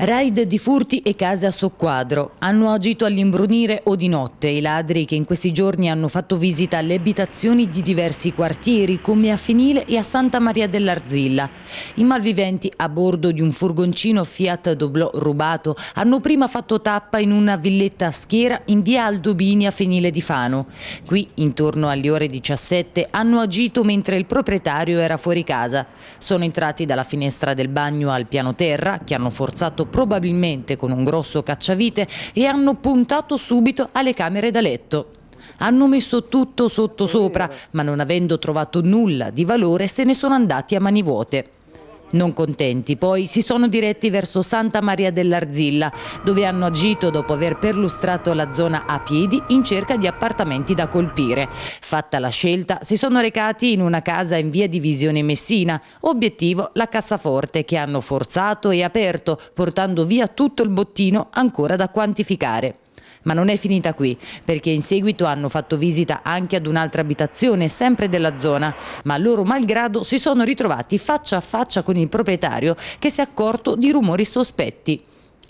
Raid di furti e case a soqquadro. Hanno agito all'imbrunire o di notte i ladri che in questi giorni hanno fatto visita alle abitazioni di diversi quartieri come a Fenile e a Santa Maria dell'Arzilla. I malviventi a bordo di un furgoncino Fiat Doblò rubato hanno prima fatto tappa in una villetta a schiera in via Aldobini a Fenile di Fano. Qui intorno alle ore 17 hanno agito mentre il proprietario era fuori casa. Sono entrati dalla finestra del bagno al piano terra che hanno forzato probabilmente con un grosso cacciavite e hanno puntato subito alle camere da letto. Hanno messo tutto sotto sopra, ma non avendo trovato nulla di valore se ne sono andati a mani vuote. Non contenti, poi si sono diretti verso Santa Maria dell'Arzilla, dove hanno agito dopo aver perlustrato la zona a piedi in cerca di appartamenti da colpire. Fatta la scelta, si sono recati in una casa in via Divisione Messina, obiettivo la cassaforte che hanno forzato e aperto, portando via tutto il bottino ancora da quantificare. Ma non è finita qui, perché in seguito hanno fatto visita anche ad un'altra abitazione, sempre della zona, ma loro malgrado si sono ritrovati faccia a faccia con il proprietario che si è accorto di rumori sospetti.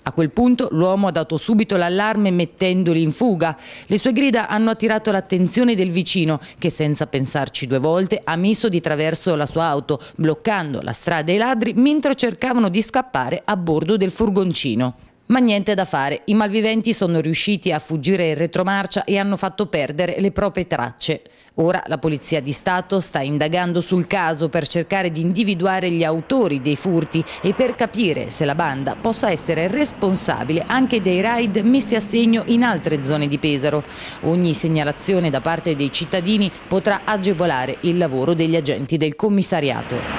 A quel punto l'uomo ha dato subito l'allarme mettendoli in fuga. Le sue grida hanno attirato l'attenzione del vicino che senza pensarci due volte ha messo di traverso la sua auto bloccando la strada ai ladri mentre cercavano di scappare a bordo del furgoncino. Ma niente da fare, i malviventi sono riusciti a fuggire in retromarcia e hanno fatto perdere le proprie tracce. Ora la Polizia di Stato sta indagando sul caso per cercare di individuare gli autori dei furti e per capire se la banda possa essere responsabile anche dei raid messi a segno in altre zone di Pesaro. Ogni segnalazione da parte dei cittadini potrà agevolare il lavoro degli agenti del commissariato.